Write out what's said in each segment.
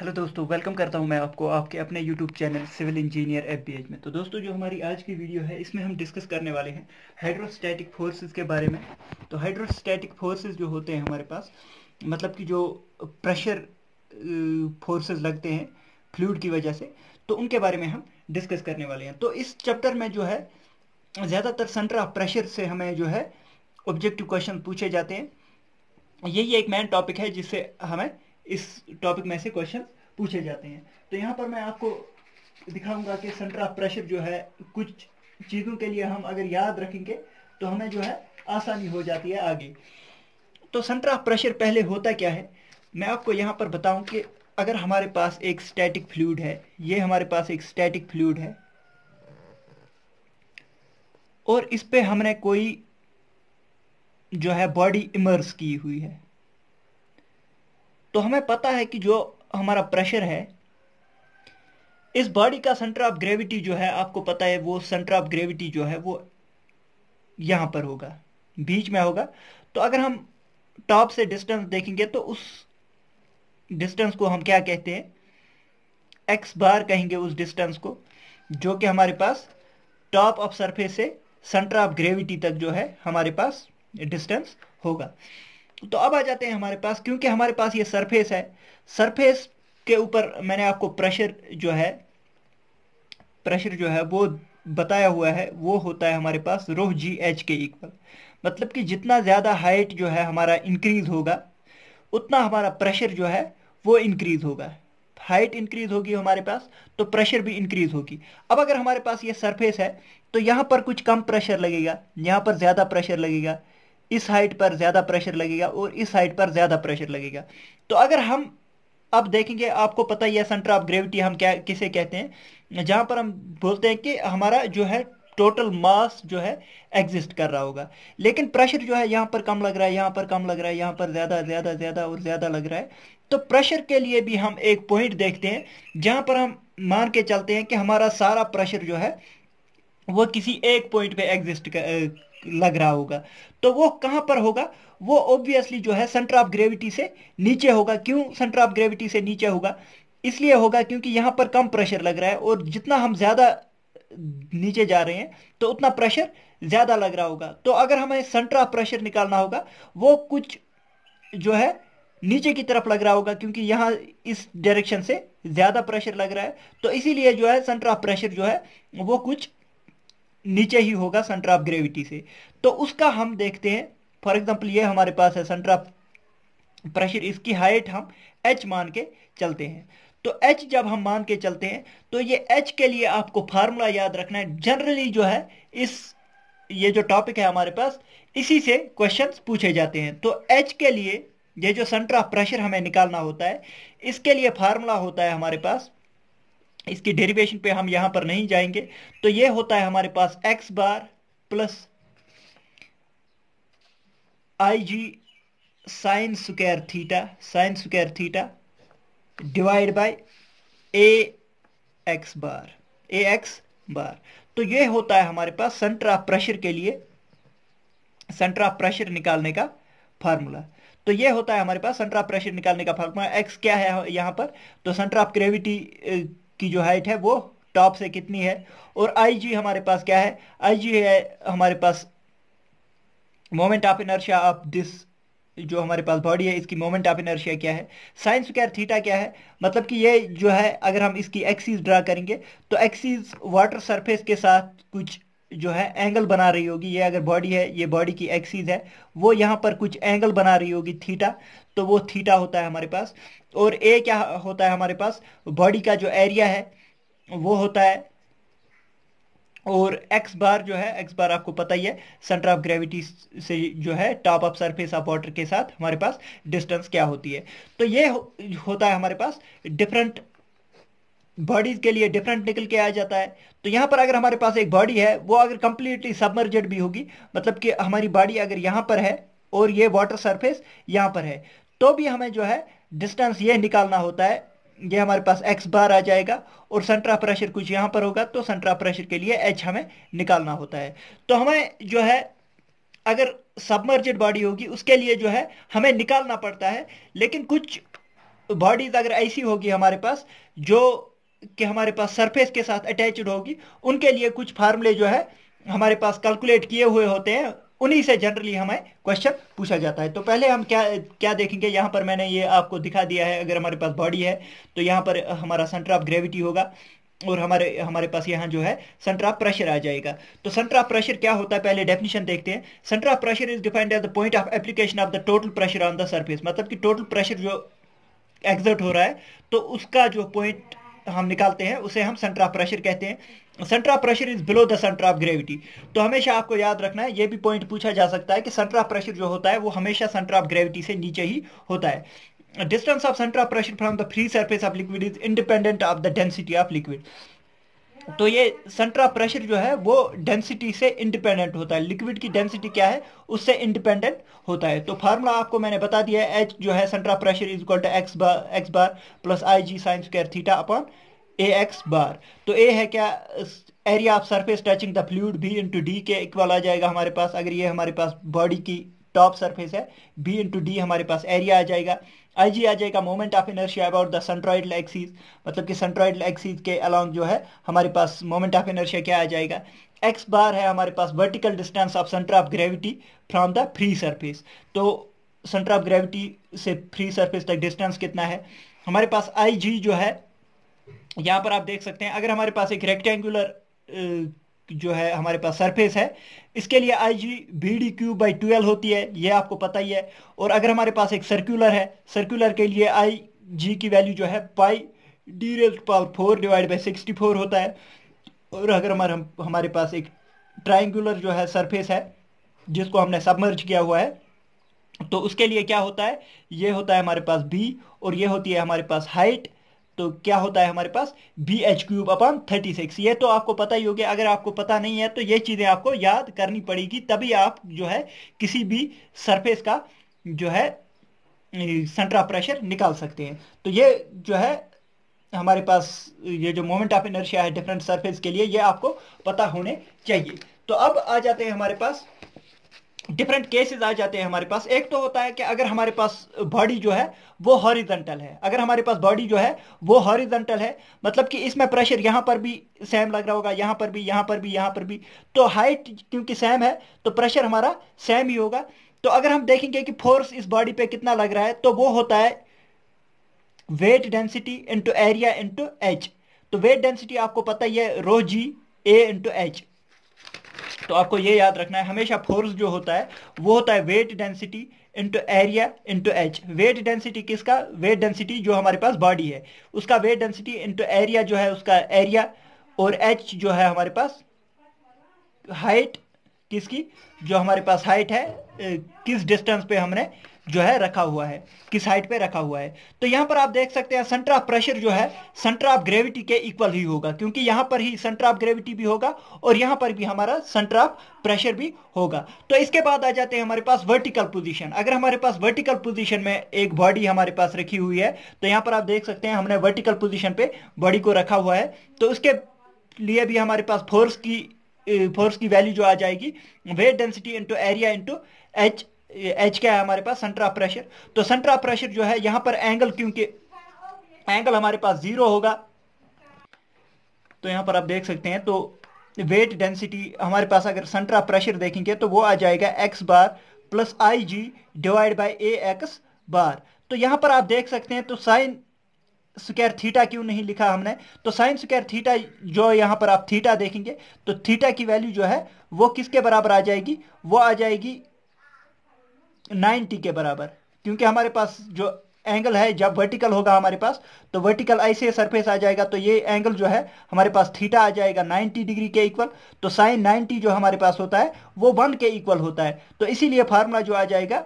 hello दोस्तों welcome करता हूं मैं आपको आपके अपने YouTube channel civil engineer F में तो दोस्तों जो हमारी आज की वीडियो है इसमें हम डिस्कस करने वाले हैं हाइड्रोस्टैटिक फोर्सेस के बारे में तो हाइड्रोस्टैटिक फोर्सेस जो होते हैं हमारे पास मतलब कि जो प्रेशर फोर्सेस लगते हैं फ्लूड की वजह से तो उनके बारे में हम डिस्कस करने वाले हैं तो इस चैप्टर में जो है ज़्यादातर सेंटर ऑफ प्रेशर से हमें जो है ऑब्जेक्टिव क्वेश्चन पूछे जाते हैं यही एक मेन टॉपिक है जिससे हमें इस टॉपिक में से क्वेश्चन पूछे जाते हैं तो यहाँ पर मैं आपको दिखाऊंगा कि सेंटर ऑफ प्रेशर जो है कुछ चीज़ों के लिए हम अगर याद रखेंगे तो हमें जो है आसानी हो जाती है आगे तो सेंटर ऑफ प्रेशर पहले होता क्या है मैं आपको यहाँ पर बताऊँ कि अगर हमारे पास एक स्टैटिक फ्लूड है ये हमारे पास एक स्टैटिक फ्लूड है और इस पे हमने कोई जो है बॉडी इमर्स की हुई है तो हमें पता है कि जो हमारा प्रेशर है इस बॉडी का सेंटर ऑफ ग्रेविटी जो है आपको पता है वो सेंटर ऑफ ग्रेविटी जो है वो यहाँ पर होगा बीच में होगा तो अगर हम टॉप से डिस्टेंस देखेंगे तो उस डिस्टेंस को हम क्या कहते हैं एक्स बार कहेंगे उस डिस्टेंस को जो कि हमारे पास टॉप ऑफ सरफेस से सेंटर ऑफ ग्रेविटी तक जो है हमारे पास डिस्टेंस होगा तो अब आ जाते हैं हमारे पास क्योंकि हमारे पास ये सरफेस है सरफेस के ऊपर मैंने आपको प्रेशर जो है प्रेशर जो है वो बताया हुआ है वो होता है हमारे पास रोह जी एच के इक्वल मतलब कि जितना ज़्यादा हाइट जो है हमारा इंक्रीज होगा उतना हमारा प्रेशर जो है वो इंक्रीज होगा हाइट इंक्रीज होगी हमारे पास तो प्रेशर भी इंक्रीज होगी अब अगर हमारे पास ये सरफेस है तो यहाँ पर कुछ कम प्रेशर लगेगा यहाँ पर ज़्यादा प्रेशर लगेगा इस हाइट पर ज़्यादा प्रेशर लगेगा और इस हाइट पर ज़्यादा प्रेशर लगेगा तो अगर हम अब देखेंगे आपको पता ही है सेंटर ऑफ ग्रेविटी हम क्या किसे कहते हैं जहाँ पर हम बोलते हैं कि हमारा जो है टोटल मास जो है एग्जिस्ट कर रहा होगा लेकिन प्रेशर जो है यहाँ पर कम लग रहा है यहाँ पर कम लग रहा है यहाँ पर ज़्यादा ज़्यादा ज़्यादा और ज़्यादा लग रहा है तो प्रेशर के लिए भी हम एक पॉइंट देखते हैं जहाँ पर हम मान के चलते हैं कि हमारा सारा प्रेशर जो है वो किसी एक पॉइंट पे एग्जिस्ट लग रहा होगा तो वो कहाँ पर होगा वो ऑब्वियसली जो है सेंटर ऑफ ग्रेविटी से नीचे होगा क्यों सेंटर ऑफ ग्रेविटी से नीचे होगा इसलिए होगा क्योंकि यहाँ पर कम प्रेशर लग रहा है और जितना हम ज़्यादा नीचे जा रहे हैं तो उतना प्रेशर ज़्यादा लग रहा होगा तो अगर हमें सेंटर ऑफ प्रेशर निकालना होगा वो कुछ जो है नीचे की तरफ लग रहा होगा क्योंकि यहाँ इस डायरेक्शन से ज़्यादा प्रेशर लग रहा है तो इसीलिए जो है सेंटर ऑफ प्रेशर जो है वो कुछ नीचे ही होगा सेंटर ऑफ ग्रेविटी से तो उसका हम देखते हैं फॉर एग्जाम्पल ये हमारे पास है सेंटर ऑफ प्रेशर इसकी हाइट हम एच मान के चलते हैं तो एच जब हम मान के चलते हैं तो ये एच के लिए आपको फार्मूला याद रखना है जनरली जो है इस ये जो टॉपिक है हमारे पास इसी से क्वेश्चन पूछे जाते हैं तो एच के लिए ये जो सेंटर ऑफ प्रेशर हमें निकालना होता है इसके लिए फार्मूला होता है हमारे पास इसकी डेरिवेशन पे हम यहां पर नहीं जाएंगे तो ये होता है हमारे पास X bar plus I G sine square theta sine square theta divide by A X bar A X bar तो ये होता है हमारे पास सेंटर ऑफ प्रेशर के लिए सेंटर ऑफ प्रेशर निकालने का फार्मूला तो ये होता है हमारे पास सेंटर ऑफ प्रेशर निकालने का फार्मूला एक्स क्या है यहां पर तो सेंटर ऑफ ग्रेविटी की जो हाइट है वो टॉप से कितनी है और आई जी हमारे पास क्या है आई जी है हमारे पास moment of inertia of this जो हमारे पास बॉडी है इसकी मोमेंट ऑफ इनर्शिया क्या है साइंस स्क्वायर थीटा क्या है मतलब कि ये जो है अगर हम इसकी एक्सिस ड्रा करेंगे तो एक्सिस वाटर सरफेस के साथ कुछ जो है एंगल बना रही होगी ये अगर बॉडी है ये बॉडी की एक्सीज है वो यहाँ पर कुछ एंगल बना रही होगी थीटा तो वो थीटा होता है हमारे पास और ए क्या होता है हमारे पास बॉडी का जो एरिया है वो होता है और एक्स बार जो है एक्स बार आपको पता ही है सेंटर ऑफ ग्रेविटी से जो है top of surface of water के साथ हमारे पास डिस्टेंस क्या होती है तो ये हो, होता है हमारे पास डिफरेंट बॉडीज के लिए डिफरेंट निकल के आया जाता है तो यहाँ पर अगर हमारे पास एक बॉडी है वो अगर कंप्लीटली सबमर्जेड भी होगी मतलब कि हमारी बॉडी अगर यहाँ पर है और ये वाटर सरफेस यहाँ पर है तो भी हमें जो है डिस्टेंस ये निकालना होता है ये हमारे पास एक्स बार आ जाएगा और सेंटर ऑफ प्रेशर कुछ यहाँ पर होगा तो सेंटर ऑफ प्रेशर के लिए एच हमें निकालना होता है तो हमें जो है अगर सबमर्जेड बॉडी होगी उसके लिए जो है हमें निकालना पड़ता है लेकिन कुछ बॉडीज अगर ऐसी होगी हमारे पास जो के हमारे पास सरफेस के साथ अटैच्ड होगी उनके लिए कुछ फार्मूले जो है हमारे पास कैलकुलेट किए हुए होते हैं उन्हीं से जनरली हमें क्वेश्चन पूछा जाता है तो पहले हम क्या क्या देखेंगे यहाँ पर मैंने ये आपको दिखा दिया है अगर हमारे पास बॉडी है तो यहाँ पर हमारा सेंटर ऑफ ग्रेविटी होगा और हमारे हमारे पास यहाँ जो है सेंटर ऑफ प्रेशर आ जाएगा तो सेंटर ऑफ प्रेशर क्या होता है पहले डेफिनेशन देखते हैं centre of pressure is defined at the point of application of the total pressure on the surface मतलब कि टोटल प्रेशर जो एग्जर्ट हो रहा है तो उसका जो पॉइंट हम निकालते हैं उसे हम सेंटर ऑफ प्रेशर कहते हैं centre of pressure is below the centre of gravity तो हमेशा आपको याद रखना है ये भी पॉइंट पूछा जा सकता है कि सेंटर ऑफ प्रेशर जो होता है वो हमेशा सेंटर ऑफ ग्रेविटी से नीचे ही होता है distance of centre of pressure from the free surface of liquid is independent of the density of liquid तो ये सेंटर ऑफ प्रेशर जो है वो डेंसिटी से इंडिपेंडेंट होता है लिक्विड की डेंसिटी क्या है उससे इंडिपेंडेंट होता है तो फार्मूला आपको मैंने बता दिया है एच जो है centre of pressure is equal to X bar X bar plus I G sine square theta upon A X bar तो ए है क्या area of surface touching the fluid B into D के equal आ जाएगा हमारे पास अगर ये हमारे पास बॉडी की टॉप सरफेस है बी इंटू डी हमारे पास एरिया आ जाएगा आईजी आ जाएगा moment of inertia about the centroid axis मतलब कि सेंट्रॉइड एक्सिस के अलॉन्ग जो है हमारे पास मोमेंट ऑफ इनर्शिया क्या आ जाएगा एक्स बार है हमारे पास vertical distance of centre of gravity from the free surface तो सेंटर ऑफ ग्रेविटी से फ्री सरफेस तक डिस्टेंस कितना है हमारे पास आई जी जो है यहाँ पर आप देख सकते हैं अगर हमारे पास एक रेक्टेंगुलर जो है हमारे पास सरफेस है इसके लिए I G B D cube by twelve होती है यह आपको पता ही है और अगर हमारे पास एक सर्कुलर है सर्कुलर के लिए आई जी की वैल्यू जो है pi D raise power four divide by sixty four होता है और अगर हमारे हम, हमारे पास एक ट्राइंगुलर जो है सरफेस है जिसको हमने सबमर्ज किया हुआ है तो उसके लिए क्या होता है ये होता है हमारे पास बी और ये होती है हमारे पास हाइट तो क्या होता है हमारे पास B H cube upon thirty six ये तो आपको पता ही हो गया अगर आपको पता नहीं है तो ये चीज़ें आपको याद करनी पड़ेगी तभी आप जो है किसी भी सरफेस का जो है सेंटर ऑफ प्रेशर निकाल सकते हैं तो ये जो है हमारे पास ये जो मोमेंट ऑफ इनर्शिया है डिफरेंट सरफेस के लिए ये आपको पता होने चाहिए तो अब आ जाते हैं हमारे पास डिफरेंट केसेस आ जाते हैं हमारे पास एक तो होता है कि अगर हमारे पास बॉडी जो है वो हॉरिजेंटल है अगर हमारे पास बॉडी जो है वो हॉरिजेंटल है मतलब कि इसमें प्रेशर यहाँ पर भी सेम लग रहा होगा यहाँ पर भी यहाँ पर भी यहाँ पर भी तो हाइट क्योंकि सेम है तो प्रेशर हमारा सेम ही होगा तो अगर हम देखेंगे कि फोर्स इस बॉडी पे कितना लग रहा है तो वो होता है weight density into area into H तो वेट डेंसिटी आपको पता ही है रो जी ए इंटू एच तो आपको ये याद रखना है हमेशा फोर्स जो होता है वो होता है weight density into area into H weight density किसका वेट डेंसिटी जो हमारे पास बॉडी है उसका वेट डेंसिटी इंटू एरिया जो है उसका एरिया और एच जो है हमारे पास हाइट किसकी जो हमारे पास हाइट है किस डिस्टेंस पे हमने जो है रखा हुआ है किस हाइट पे रखा हुआ है तो यहाँ पर आप देख सकते हैं सेंटर ऑफ प्रेशर जो है सेंटर ऑफ ग्रेविटी के इक्वल ही होगा क्योंकि यहाँ पर ही सेंटर ऑफ ग्रेविटी भी होगा और यहाँ पर भी हमारा सेंटर ऑफ प्रेशर भी होगा तो इसके बाद आ जाते हैं हमारे पास वर्टिकल पोजिशन अगर हमारे पास वर्टिकल पोजिशन में एक बॉडी हमारे पास रखी हुई है तो यहां पर आप देख सकते हैं हमने वर्टिकल पोजिशन पे बॉडी को रखा हुआ है तो उसके लिए भी हमारे पास फोर्स की फोर्स की वैल्यू जो आ जाएगी weight density into area into H H क्या है हमारे पास सेंटर ऑफ प्रेशर तो सेंटर ऑफ प्रेशर जो है यहां पर एंगल क्योंकि एंगल हमारे पास जीरो होगा तो यहां पर आप देख सकते हैं तो वेट डेंसिटी हमारे पास अगर सेंटर ऑफ प्रेशर देखेंगे तो वो आ जाएगा X bar plus I G divide by A X bar तो यहां पर आप देख सकते हैं तो साइन स्क्वायर थीटा क्यों नहीं लिखा हमने तो साइन स्क्वायर थीटा जो यहां पर आप थीटा देखेंगे तो थीटा की वैल्यू जो है वो किसके बराबर आ जाएगी वो आ जाएगी नाइन्टी के बराबर क्योंकि हमारे पास जो एंगल है जब वर्टिकल होगा हमारे पास तो वर्टिकल ऐसे सरफेस आ जाएगा तो ये एंगल जो है हमारे पास थीटा आ जाएगा 90 डिग्री के इक्वल तो साइन 90 जो हमारे पास होता है वो वन के इक्वल होता है तो इसीलिए फार्मूला जो आ जाएगा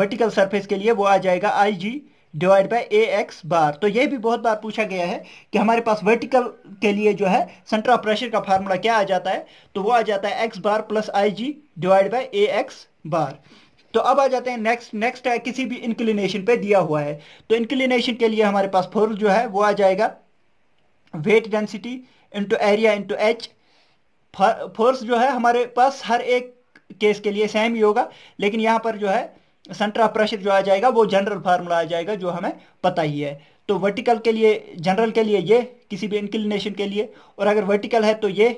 वर्टिकल सरफेस के लिए वो आ जाएगा I G divide by A X bar तो ये भी बहुत बार पूछा गया है कि हमारे पास वर्टिकल के लिए जो है सेंटर ऑफ प्रेशर का फार्मूला क्या आ जाता है तो वो आ जाता है X bar plus I G divide by A X bar तो अब आ जाते हैं नेक्स्ट नेक्स्ट है किसी भी इंक्लिनेशन पे दिया हुआ है तो इंक्लिनेशन के लिए हमारे पास फोर्स जो है वो आ जाएगा weight density into area into H force जो है हमारे पास हर एक केस के लिए सेम ही होगा लेकिन यहाँ पर जो है सेंटर ऑफ प्रेशर जो आ जाएगा वो जनरल फार्मूला आ जाएगा जो हमें पता ही है तो वर्टिकल के लिए जनरल के लिए ये किसी भी इंक्लिनेशन के लिए और अगर वर्टिकल है तो ये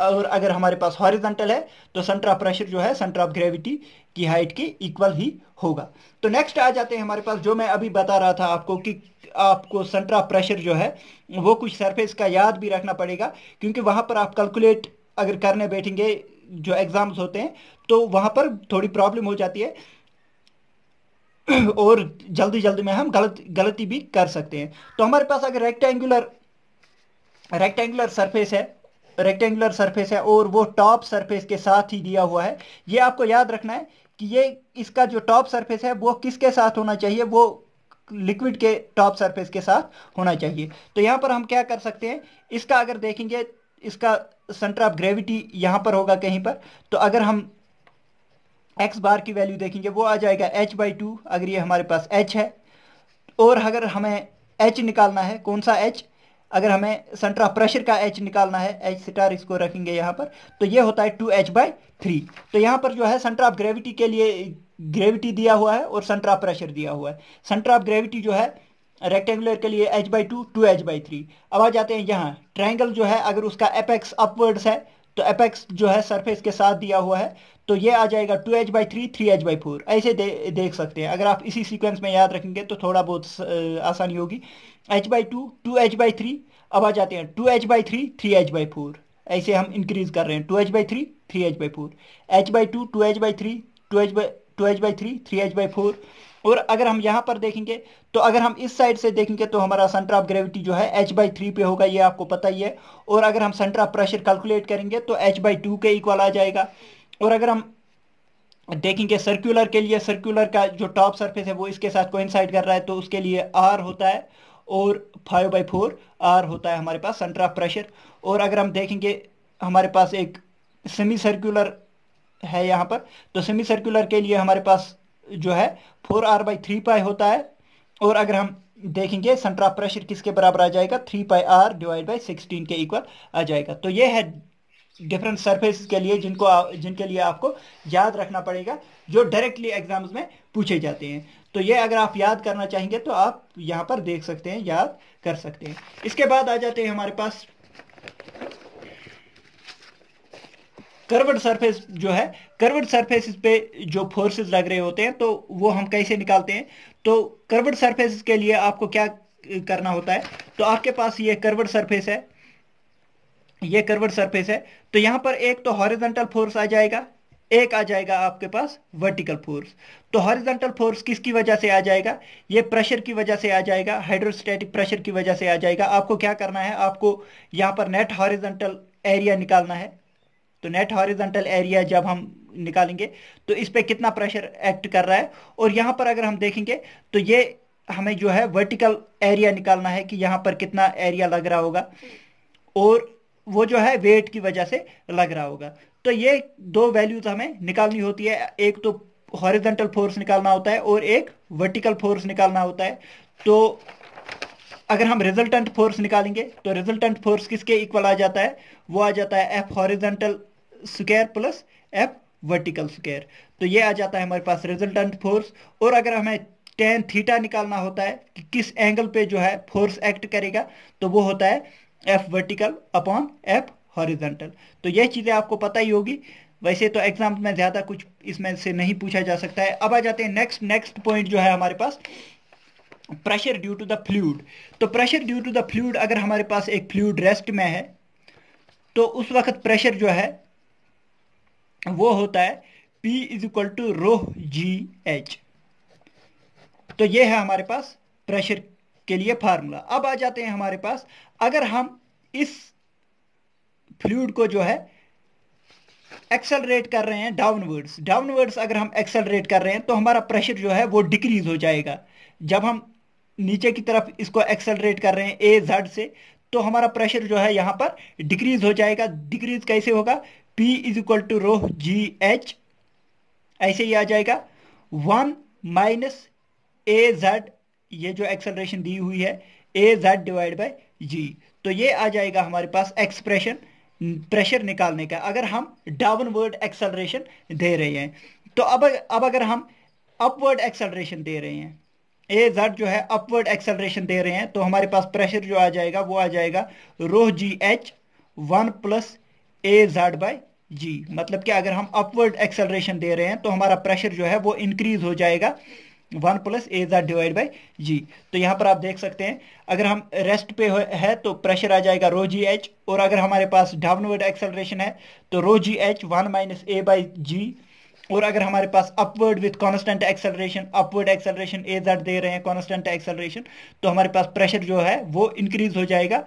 और अगर हमारे पास हॉरिजेंटल है तो सेंटर ऑफ प्रेशर जो है सेंटर ऑफ ग्रेविटी की हाइट के इक्वल ही होगा तो नेक्स्ट आ जाते हैं हमारे पास जो मैं अभी बता रहा था आपको कि आपको सेंटर ऑफ प्रेशर जो है वो कुछ सरफेस का याद भी रखना पड़ेगा क्योंकि वहाँ पर आप कैलकुलेट अगर करने बैठेंगे जो एग्ज़ाम्स होते हैं तो वहाँ पर थोड़ी प्रॉब्लम हो जाती है और जल्दी जल्दी में हम गलत गलती भी कर सकते हैं तो हमारे पास अगर रेक्टेंगुलर रेक्टेंगुलर सरफेस है रेक्टेंगुलर सरफेस है और वो टॉप सरफेस के साथ ही दिया हुआ है ये आपको याद रखना है कि ये इसका जो टॉप सरफेस है वो किसके साथ होना चाहिए वो लिक्विड के टॉप सरफेस के साथ होना चाहिए तो यहाँ पर हम क्या कर सकते हैं इसका अगर देखेंगे इसका सेंटर ऑफ ग्रेविटी यहाँ पर होगा कहीं पर तो अगर हम एक्स बार की वैल्यू देखेंगे वो आ जाएगा एच बाई टू अगर ये हमारे पास एच है और अगर हमें एच निकालना है कौन सा एच अगर हमें सेंटर ऑफ प्रेशर का एच निकालना है एच स्टार इसको रखेंगे यहाँ पर तो ये होता है टू एच बाई थ्री तो यहाँ पर जो है सेंटर ऑफ ग्रेविटी के लिए ग्रेविटी दिया हुआ है और सेंटर ऑफ प्रेशर दिया हुआ है सेंटर ऑफ ग्रेविटी जो है रेक्टेंगुलर के लिए H by two two H by three अब आ जाते हैं यहाँ ट्राइंगल जो है अगर उसका एपेक्स अपवर्ड्स है तो एपेक्स जो है सरफेस के साथ दिया हुआ है तो ये आ जाएगा two H by three three H by four ऐसे दे, देख सकते हैं अगर आप इसी सीक्वेंस में याद रखेंगे तो थोड़ा बहुत आसानी होगी H by two two H by three अब आ जाते हैं two H by three three H by four ऐसे हम इंक्रीज कर रहे हैं two H by three three H by four H by two two H by three two H by two H by three three H by four और अगर हम यहाँ पर देखेंगे तो अगर हम इस साइड से देखेंगे तो हमारा सेंटर ऑफ ग्रेविटी जो है एच बाई थ्री पे होगा ये आपको पता ही है और अगर हम सेंटर ऑफ प्रेशर कैलकुलेट करेंगे तो एच बाई टू के इक्वल आ जाएगा और अगर हम देखेंगे सर्कुलर के लिए सर्कुलर का जो टॉप सरफेस है वो इसके साथ कोइंसाइड कर रहा है तो उसके लिए आर होता है और फाइव बाई फोर आर होता है हमारे पास सेंटर ऑफ प्रेशर और अगर हम देखेंगे हमारे पास एक सेमी सर्कुलर है यहाँ पर तो सेमी सर्कुलर के लिए हमारे पास जो है four R by three pi होता है और अगर हम देखेंगे सेंटर ऑफ प्रेशर किसके बराबर आ जाएगा three pi R divide by sixteen के इक्वल आ जाएगा तो ये है डिफरेंट सरफेस के लिए जिनको जिनके लिए आपको याद रखना पड़ेगा जो डायरेक्टली एग्जाम्स में पूछे जाते हैं तो ये अगर आप याद करना चाहेंगे तो आप यहाँ पर देख सकते हैं याद कर सकते हैं इसके बाद आ जाते हैं हमारे पास कर्वड सरफेस जो है कर्वड सरफेस पे जो फोर्सेस लग रहे होते हैं तो वो हम कैसे निकालते हैं तो कर्वड सरफेस के लिए आपको क्या करना होता है तो आपके पास ये कर्वड सरफेस है ये कर्वड सरफेस है तो यहां पर एक तो हॉरिजेंटल फोर्स आ जाएगा एक आ जाएगा आपके पास वर्टिकल फोर्स तो हॉरिजॉन्टल फोर्स किसकी वजह से आ जाएगा ये प्रेशर की वजह से आ जाएगा हाइड्रोस्टैटिक प्रेशर की वजह से आ जाएगा आपको क्या करना है आपको यहाँ पर नेट हॉरिजॉन्टल एरिया निकालना है तो नेट हॉरिजॉन्टल एरिया जब हम निकालेंगे तो इस पर कितना प्रेशर एक्ट कर रहा है और यहाँ पर अगर हम देखेंगे तो ये हमें जो है वर्टिकल एरिया निकालना है कि यहाँ पर कितना एरिया लग रहा होगा और वो जो है वेट की वजह से लग रहा होगा तो ये दो वैल्यूज तो हमें निकालनी होती है एक तो हॉरिजेंटल फोर्स निकालना होता है और एक वर्टिकल फोर्स निकालना होता है तो अगर हम रिजल्टेंट फोर्स निकालेंगे तो रिजल्टेंट फोर्स किसके इक्वल आ जाता है वो आ जाता है F horizontal square plus F vertical square तो ये आ जाता है हमारे पास रिजल्टेंट फोर्स और अगर हमें टेन थीटा निकालना होता है कि किस एंगल पे जो है फोर्स एक्ट करेगा तो वो होता है F vertical upon F horizontal तो यह चीज़ें आपको पता ही होगी वैसे तो एग्जाम में ज़्यादा कुछ इसमें से नहीं पूछा जा सकता है अब आ जाते हैं नेक्स्ट नेक्स्ट पॉइंट जो है हमारे पास pressure due to the fluid तो pressure due to the fluid अगर हमारे पास एक फ्लूड रेस्ट में है तो उस वक्त प्रेशर जो है वो होता है P is equal to rho G H तो ये है हमारे पास प्रेशर के लिए फार्मूला अब आ जाते हैं हमारे पास अगर हम इस फ्लूड को जो है एक्सलरेट कर रहे हैं डाउनवर्ड्स डाउनवर्ड्स अगर हम एक्सलरेट कर रहे हैं तो हमारा प्रेशर जो है वो डिक्रीज हो जाएगा जब हम नीचे की तरफ इसको एक्सलरेट कर रहे हैं ए जेड से तो हमारा प्रेशर जो है यहाँ पर डिक्रीज हो जाएगा डिक्रीज कैसे होगा P is equal to rho G H ऐसे ही आ जाएगा वन माइनस ए जेड ये जो एक्सलरेशन दी हुई है A Z divide by G तो ये आ जाएगा हमारे पास एक्सप्रेशन प्रेशर निकालने का अगर हम डाउनवर्ड एक्सेलरेशन दे रहे हैं तो अब अब अगर हम अपवर्ड एक्सेलरेशन दे रहे हैं ए जेड जो है अपवर्ड एक्सेलरेशन दे रहे हैं तो हमारे पास प्रेशर जो आ जाएगा वो आ जाएगा rho G H one plus A Z by जी मतलब कि अगर हम अपवर्ड एक्सेलरेशन दे रहे हैं तो हमारा प्रेशर जो है वो इंक्रीज हो जाएगा one plus A Z divide by G तो यहां पर आप देख सकते हैं अगर हम रेस्ट पे है तो प्रेशर आ जाएगा रो जी एच और अगर हमारे पास डाउनवर्ड एक्सेलरेशन है तो rho G H one minus A by G और अगर हमारे पास upward with constant acceleration upward acceleration A Z दे रहे हैं कॉन्स्टेंट एक्सेलरेशन तो हमारे पास प्रेशर जो है वो इंक्रीज हो जाएगा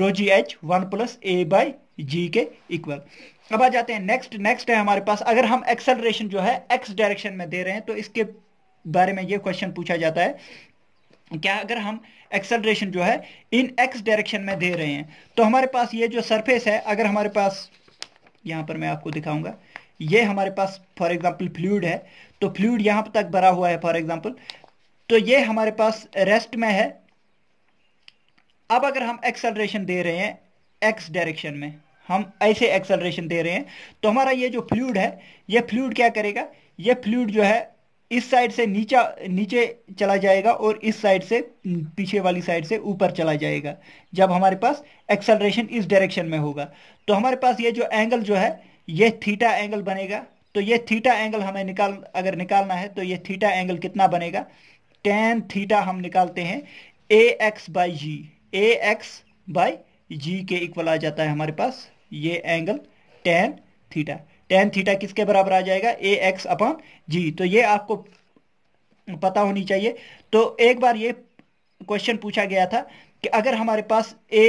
rho G H one plus A by G के इक्वल अब आ जाते हैं नेक्स्ट नेक्स्ट है हमारे पास अगर हम एक्सेलरेशन जो है एक्स डायरेक्शन में दे रहे हैं तो इसके बारे में ये क्वेश्चन पूछा जाता है क्या अगर हम एक्सलरेशन जो है इन एक्स डायरेक्शन में दे रहे हैं तो हमारे पास ये जो सरफेस है अगर हमारे पास यहाँ पर मैं आपको दिखाऊंगा ये हमारे पास फॉर एग्जांपल फ्लूड है तो फ्लूड यहाँ तक भरा हुआ है फॉर एग्जांपल तो ये हमारे पास रेस्ट में है अब अगर हम एक्सलरेशन दे रहे हैं एक्स डायरेक्शन में हम ऐसे एक्सलरेशन दे रहे हैं तो हमारा ये जो फ्लूड है ये फ्लूड क्या करेगा ये फ्लूड जो है इस साइड से नीचा नीचे चला जाएगा और इस साइड से पीछे वाली साइड से ऊपर चला जाएगा जब हमारे पास एक्सेलरेशन इस डायरेक्शन में होगा तो हमारे पास ये जो एंगल जो है ये थीटा एंगल बनेगा तो ये थीटा एंगल हमें निकाल अगर निकालना है तो ये थीटा एंगल कितना बनेगा टेन थीटा हम निकालते हैं A X by G A X by G के इक्वल आ जाता है हमारे पास ये angle tan theta tan theta किसके बराबर आ जाएगा ए एक्स अपॉन जी तो ये आपको पता होनी चाहिए तो एक बार ये क्वेश्चन पूछा गया था कि अगर हमारे पास ए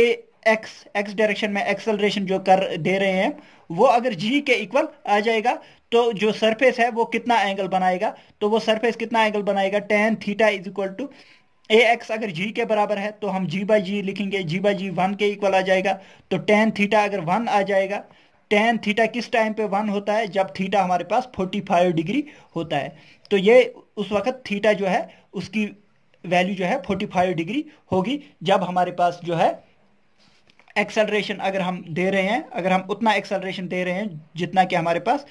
एक्स एक्स डायरेक्शन में एक्सलरेशन जो कर दे रहे हैं वो अगर जी के इक्वल आ जाएगा तो जो सरफेस है वो कितना एंगल बनाएगा तो वो सरफेस कितना एंगल बनाएगा tan theta is equal to A X अगर जी के बराबर है तो हम जी बाई जी लिखेंगे जी बाई जी वन के इक्वल आ जाएगा तो टेन थीटा अगर वन आ जाएगा टेन थीटा किस टाइम पे वन होता है जब थीटा हमारे पास फोर्टी फाइव डिग्री होता है तो ये उस वक्त थीटा जो है उसकी वैल्यू जो है फोर्टी फाइव डिग्री होगी जब हमारे पास जो है एक्सेलरेशन अगर हम दे रहे हैं अगर हम उतना एक्सेलरेशन दे रहे हैं जितना कि हमारे पास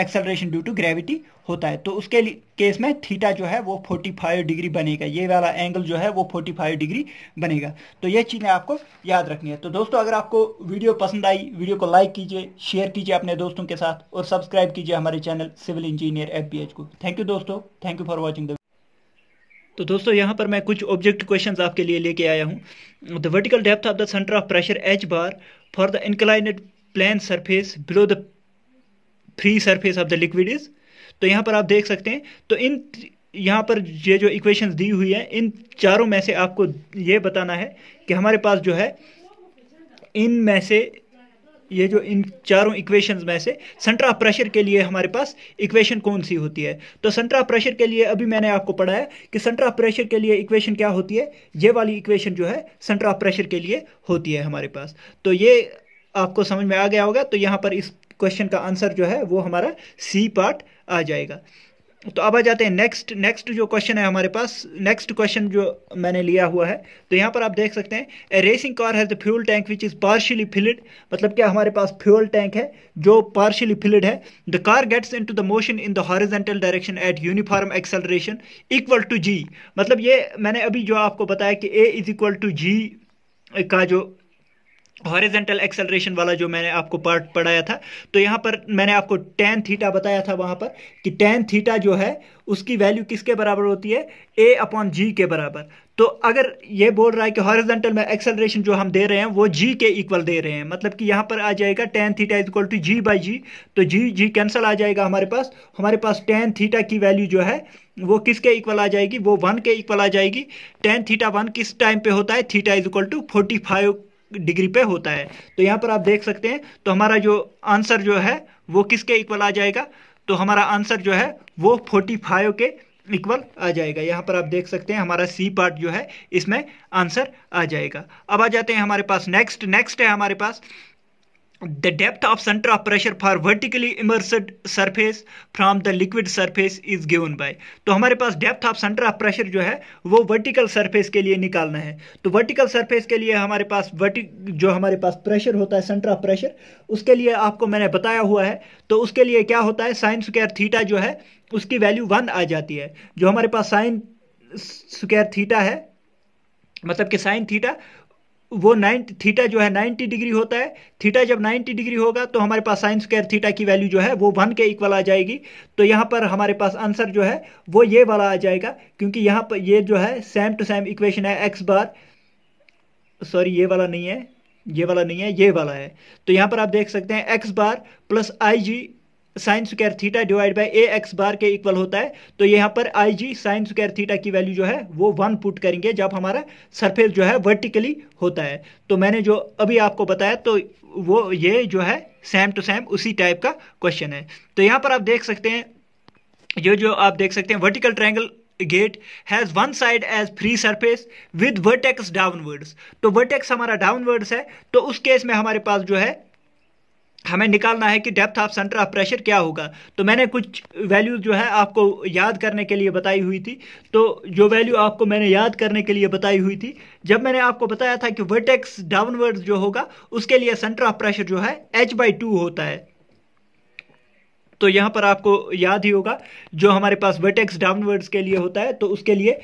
एक्सेलरेशन ड्यू टू ग्रेविटी होता है तो उसके केस में थीटा जो है वो 45 डिग्री बनेगा ये वाला एंगल जो है वो 45 डिग्री बनेगा तो ये चीज़ें आपको याद रखनी है तो दोस्तों अगर आपको वीडियो पसंद आई वीडियो को लाइक कीजिए शेयर कीजिए अपने दोस्तों के साथ और सब्सक्राइब कीजिए हमारे चैनल सिविल इंजीनियर एफ को थैंक यू दोस्तों thank you for watching the तो दोस्तों यहाँ पर मैं कुछ ऑब्जेक्ट क्वेश्चंस आपके लिए लेके आया हूँ the vertical depth of the centre of pressure H bar for the inclined plane surface below the free surface of the liquid is तो यहाँ पर आप देख सकते हैं तो इन यहाँ पर ये जो इक्वेशन दी हुई है इन चारों में से आपको ये बताना है कि हमारे पास जो है इन में से ये जो इन चारों इक्वेशंस में से सेंटर ऑफ प्रेशर के लिए हमारे पास इक्वेशन कौन सी होती है तो सेंटर ऑफ प्रेशर के लिए अभी मैंने आपको पढ़ाया कि सेंटर ऑफ प्रेशर के लिए इक्वेशन क्या होती है ये वाली इक्वेशन जो है सेंटर ऑफ प्रेशर के लिए होती है हमारे पास तो ये आपको समझ में आ गया होगा तो यहाँ पर इस क्वेश्चन का आंसर जो है वो हमारा सी पार्ट आ जाएगा तो अब आ जाते हैं नेक्स्ट नेक्स्ट जो क्वेश्चन है हमारे पास नेक्स्ट क्वेश्चन जो मैंने लिया हुआ है तो यहाँ पर आप देख सकते हैं a racing car has the fuel tank which is partially filled मतलब क्या हमारे पास फ्यूल टैंक है जो पार्शियली फिल्ड है the car gets into the motion in the horizontal direction at uniform acceleration equal to G मतलब ये मैंने अभी जो आपको बताया कि A is equal to G का जो हॉरिजेंटल एक्सेलरेशन वाला जो मैंने आपको पार्ट पढ़ाया था तो यहाँ पर मैंने आपको टेन थीटा बताया था वहाँ पर कि टेन थीटा जो है उसकी वैल्यू किसके बराबर होती है ए अपॉन जी के बराबर तो अगर ये बोल रहा है कि हॉरिजेंटल में एक्सेलरेशन जो हम दे रहे हैं वो जी के इक्वल दे रहे हैं मतलब कि यहाँ पर आ जाएगा tan theta is equal to G by G तो जी जी कैंसल आ जाएगा हमारे पास हमारे पास टेन थीटा की वैल्यू जो है वो किसके इक्वल आ जाएगी वो वन के इक्वल आ जाएगी टेन थीटा वन किस टाइम पे होता है theta is equal to forty five degree पे होता है तो यहाँ पर आप देख सकते हैं तो हमारा जो आंसर जो है वो किसके इक्वल आ जाएगा तो हमारा आंसर जो है वो फोर्टी फाइव के इक्वल आ जाएगा यहाँ पर आप देख सकते हैं हमारा सी पार्ट जो है इसमें आंसर आ जाएगा अब आ जाते हैं हमारे पास नेक्स्ट नेक्स्ट है हमारे पास the depth of center of pressure for vertically immersed surface from the liquid surface is given by तो हमारे पास depth of center of pressure जो है वो vertical surface के लिए निकालना है तो vertical surface के लिए हमारे पास vertic जो हमारे पास pressure होता है center of pressure उसके लिए आपको मैंने बताया हुआ है तो उसके लिए क्या होता है साइन स्क्वायर थीटा जो है उसकी वैल्यू वन आ जाती है जो हमारे पास साइन स्क्वायर थीटा है मतलब कि साइन थीटा वो नाइन थीटा जो है 90 डिग्री होता है थीटा जब 90 डिग्री होगा तो हमारे पास साइंस स्क्वायर थीटा की वैल्यू जो है वो वन के इक्वल आ जाएगी तो यहाँ पर हमारे पास आंसर जो है वो ये वाला आ जाएगा क्योंकि यहाँ पर ये जो है सेम टू सेम इक्वेशन है एक्स बार सॉरी ये वाला नहीं है ये वाला नहीं है ये वाला है तो यहाँ पर आप देख सकते हैं X bar plus I G sine square theta divide by A X bar के इक्वल होता है तो यहाँ पर I G sine square theta की वैल्यू जो है वो वन पुट करेंगे जब हमारा सरफेस जो है वर्टिकली होता है तो मैंने जो अभी आपको बताया तो वो ये जो है सेम टू सेम उसी टाइप का क्वेश्चन है तो यहाँ पर आप देख सकते हैं ये जो आप देख सकते हैं vertical triangle gate has one side as free surface with vertex downwards तो वर्टेक्स हमारा डाउनवर्ड्स है तो उस केस में हमारे पास जो है हमें निकालना है कि depth of centre of pressure क्या होगा तो मैंने कुछ वैल्यूज जो है आपको याद करने के लिए बताई हुई थी तो जो वैल्यू आपको मैंने याद करने के लिए बताई हुई थी जब मैंने आपको बताया था कि वर्टेक्स डाउनवर्ड जो होगा उसके लिए सेंटर ऑफ प्रेशर जो है एच बाई टू होता है तो यहाँ पर आपको याद ही होगा जो हमारे पास वर्टेक्स डाउनवर्ड्स के लिए होता है तो उसके लिए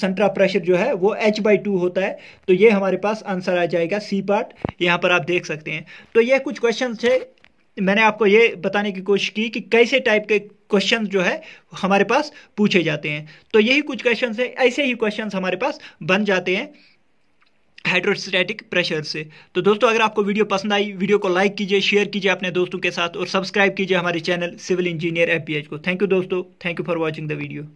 सेंटर प्रेशर जो है वो एच बाई टू होता है तो ये हमारे पास आंसर आ जाएगा सी पार्ट यहाँ पर आप देख सकते हैं तो ये कुछ क्वेश्चन थे मैंने आपको ये बताने की कोशिश की कि कैसे टाइप के क्वेश्चन जो है हमारे पास पूछे जाते हैं तो यही कुछ क्वेश्चन है ऐसे ही क्वेश्चन हमारे पास बन जाते हैं हाइड्रोस्टैटिक प्रेशर से तो दोस्तों अगर आपको वीडियो पसंद आई वीडियो को लाइक कीजिए शेयर कीजिए अपने दोस्तों के साथ और सब्सक्राइब कीजिए हमारे चैनल सिविल इंजीनियर एफ को थैंक यू दोस्तों thank you for watching the video